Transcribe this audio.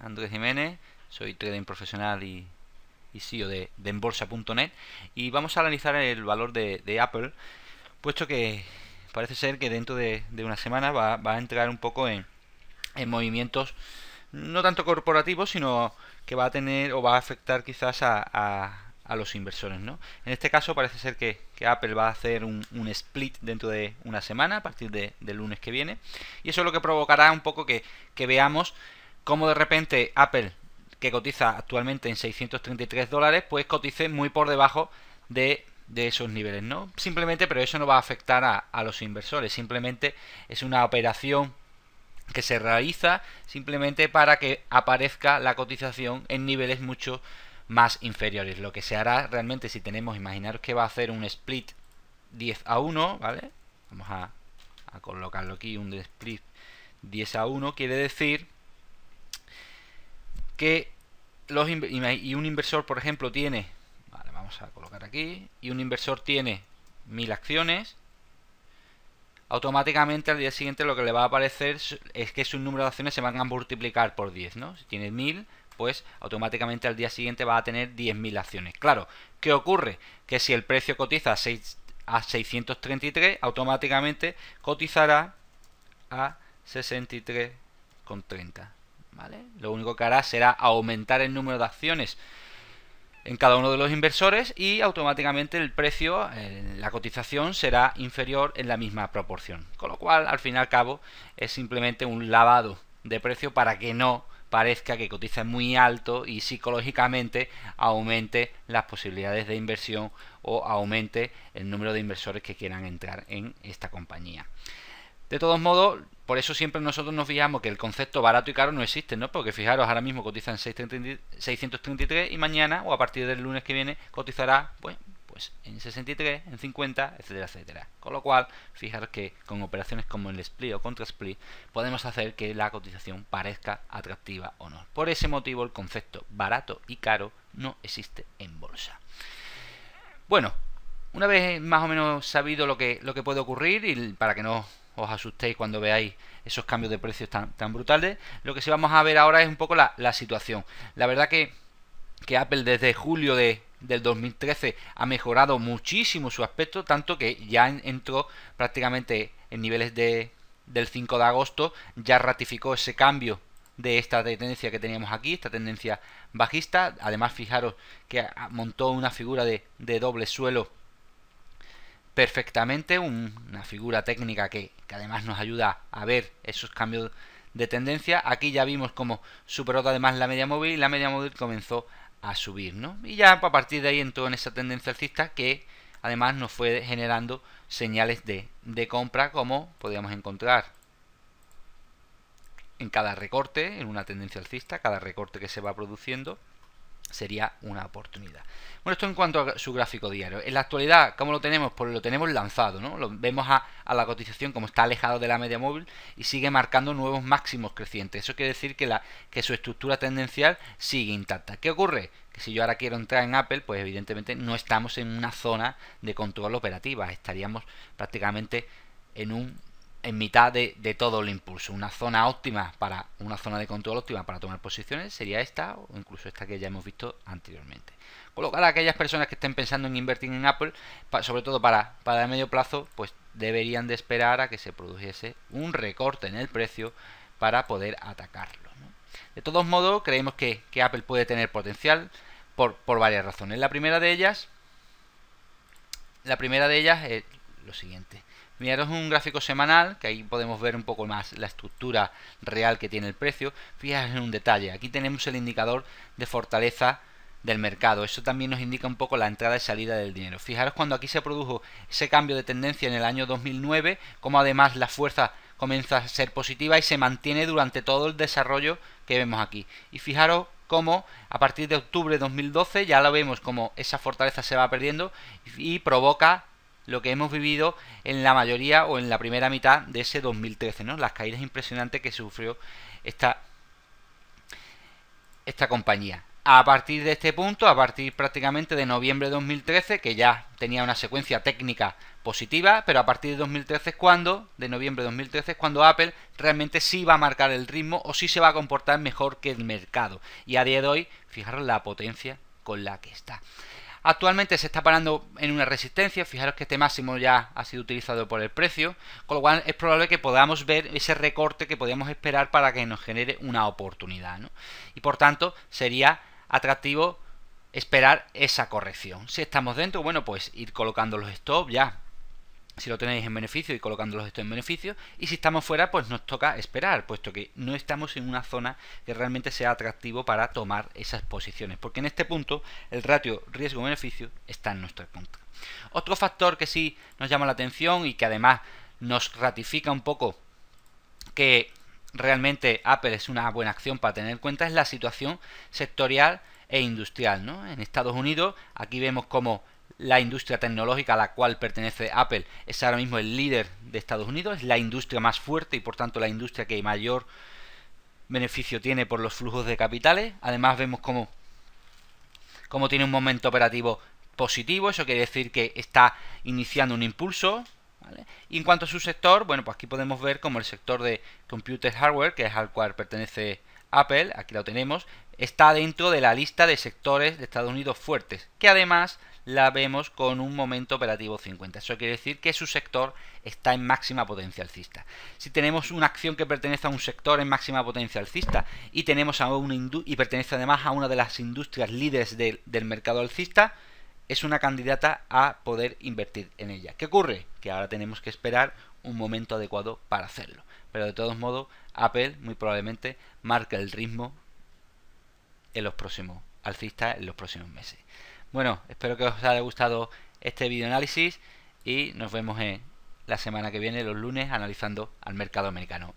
Andrés Jiménez, soy trading profesional y, CEO de, y vamos a analizar el valor de, Apple, puesto que parece ser que dentro de, una semana va, a entrar un poco en, movimientos no tanto corporativos, sino que va a tener o va a afectar quizás a, los inversores. ¿no? En este caso parece ser que, Apple va a hacer un, split dentro de una semana, a partir del lunes que viene, y eso es lo que provocará un poco que, que veamos como de repente Apple, que cotiza actualmente en 633 dólares, pues cotice muy por debajo de, esos niveles, ¿no? Simplemente, pero eso no va a afectar a, los inversores, simplemente es una operación que se realiza simplemente para que aparezca la cotización en niveles mucho más inferiores. Lo que se hará realmente si tenemos, imaginaros que va a hacer un split 10 a 1, ¿vale? Vamos a, a colocarlo aquí, un split 10 a 1, quiere decir que los y un inversor, por ejemplo, tiene, vale, vamos a colocar aquí, y un inversor tiene mil acciones, automáticamente al día siguiente lo que le va a aparecer es que su número de acciones se van a multiplicar por 10, ¿no? Si tiene 1000, pues automáticamente al día siguiente va a tener 10.000 acciones. Claro, ¿qué ocurre? Que si el precio cotiza a, 6, a 633, automáticamente cotizará a 63,30. Lo único que hará será aumentar el número de acciones en cada uno de los inversores y automáticamente el precio, eh, la cotización será inferior en la misma proporción. Con lo cual, al fin y al cabo, es simplemente un lavado de precio para que no parezca que cotiza muy alto y psicológicamente aumente las posibilidades de inversión o aumente el número de inversores que quieran entrar en esta compañía. De todos modos, por eso siempre nosotros nos fijamos que el concepto barato y caro no existe, ¿no? Porque fijaros, ahora mismo cotizan 633 y mañana o a partir del lunes que viene cotizará pues en 63, en 50, etcétera, etcétera. Con lo cual, fijaros que con operaciones como el split o contra split podemos hacer que la cotización parezca atractiva o no. Por ese motivo el concepto barato y caro no existe en bolsa. Bueno, una vez más o menos sabido lo que, lo que puede ocurrir y para que no os asustéis cuando veáis esos cambios de precios tan, tan brutales. Lo que sí vamos a ver ahora es un poco la, situación. La verdad que, que Apple desde julio de, del 2013 ha mejorado muchísimo su aspecto, tanto que ya entró prácticamente en niveles del 5 de agosto, ya ratificó ese cambio de esta tendencia que teníamos aquí, esta tendencia bajista. Además, fijaros que montó una figura de, de doble suelo perfectamente, una figura técnica que, además nos ayuda a ver esos cambios de tendencia. Aquí ya vimos cómo superó además la media móvil y la media móvil comenzó a subir, ¿no? Y ya a partir de ahí entró en esa tendencia alcista que además nos fue generando señales de, de compra como podíamos encontrar en cada recorte, en una tendencia alcista, cada recorte que se va produciendo sería una oportunidad. Bueno, esto en cuanto a su gráfico diario. En la actualidad, ¿cómo lo tenemos? Pues lo tenemos lanzado, ¿no? Lo vemos a, la cotización como está alejado de la media móvil y sigue marcando nuevos máximos crecientes. Eso quiere decir que, la, que su estructura tendencial sigue intacta. ¿Qué ocurre? Que si yo ahora quiero entrar en Apple, pues evidentemente no estamos en una zona de control operativa. Estaríamos prácticamente en un en mitad de, todo el impulso. Una zona óptima para una zona de control óptima para tomar posiciones sería esta o incluso esta que ya hemos visto anteriormente. Colocar a aquellas personas que estén pensando en invertir en Apple, sobre todo para, para el medio plazo, pues deberían de esperar a que se produjese un recorte en el precio para poder atacarlo. De todos modos, creemos que, Apple puede tener potencial por, por, varias razones. La primera de ellas, la primera de ellas es eh, lo siguiente. Miraros un gráfico semanal, que ahí podemos ver un poco más la estructura real que tiene el precio. Fijaros en un detalle, aquí tenemos el indicador de fortaleza del mercado. Eso también nos indica un poco la entrada y salida del dinero. Fijaros cuando aquí se produjo ese cambio de tendencia en el año 2009, como además la fuerza comienza a ser positiva y se mantiene durante todo el desarrollo que vemos aquí. Y fijaros cómo a partir de octubre de 2012 ya lo vemos como esa fortaleza se va perdiendo y provoca lo que hemos vivido en la mayoría o en la primera mitad de ese 2013, ¿no? Las caídas impresionantes que sufrió esta, esta compañía. A partir de este punto, a partir prácticamente de noviembre de 2013, que ya tenía una secuencia técnica positiva, pero a partir de 2013 es cuando, de noviembre de 2013 es cuando Apple realmente sí va a marcar el ritmo o sí se va a comportar mejor que el mercado. Y a día de hoy, fijaros la potencia con la que está. Actualmente se está parando en una resistencia, fijaros que este máximo ya ha sido utilizado por el precio, con lo cual es probable que podamos ver ese recorte que podíamos esperar para que nos genere una oportunidad. ¿no? Y por tanto sería atractivo esperar esa corrección. Si estamos dentro, bueno, pues ir colocando los stops ya si lo tenéis en beneficio y colocándolos esto en beneficio. Y si estamos fuera, pues nos toca esperar, puesto que no estamos en una zona que realmente sea atractivo para tomar esas posiciones. Porque en este punto el ratio riesgo-beneficio está en nuestra contra. Otro factor que sí nos llama la atención y que además nos ratifica un poco que realmente Apple es una buena acción para tener en cuenta es la situación sectorial e industrial. ¿no? En Estados Unidos, aquí vemos como la industria tecnológica a la cual pertenece Apple es ahora mismo el líder de Estados Unidos, es la industria más fuerte y por tanto la industria que mayor beneficio tiene por los flujos de capitales. Además vemos cómo, cómo tiene un momento operativo positivo, eso quiere decir que está iniciando un impulso. Y en cuanto a su sector, bueno, pues aquí podemos ver como el sector de computer hardware, que es al cual pertenece Apple, aquí lo tenemos, está dentro de la lista de sectores de Estados Unidos fuertes, que además la vemos con un momento operativo 50. Eso quiere decir que su sector está en máxima potencia alcista. Si tenemos una acción que pertenece a un sector en máxima potencia alcista y tenemos a una y pertenece además a una de las industrias líderes del mercado alcista, es una candidata a poder invertir en ella. ¿Qué ocurre? Que ahora tenemos que esperar un momento adecuado para hacerlo. Pero de todos modos, Apple muy probablemente marca el ritmo en los próximos alcistas en los próximos meses. Bueno, espero que os haya gustado este análisis y nos vemos en la semana que viene, los lunes, analizando al mercado americano.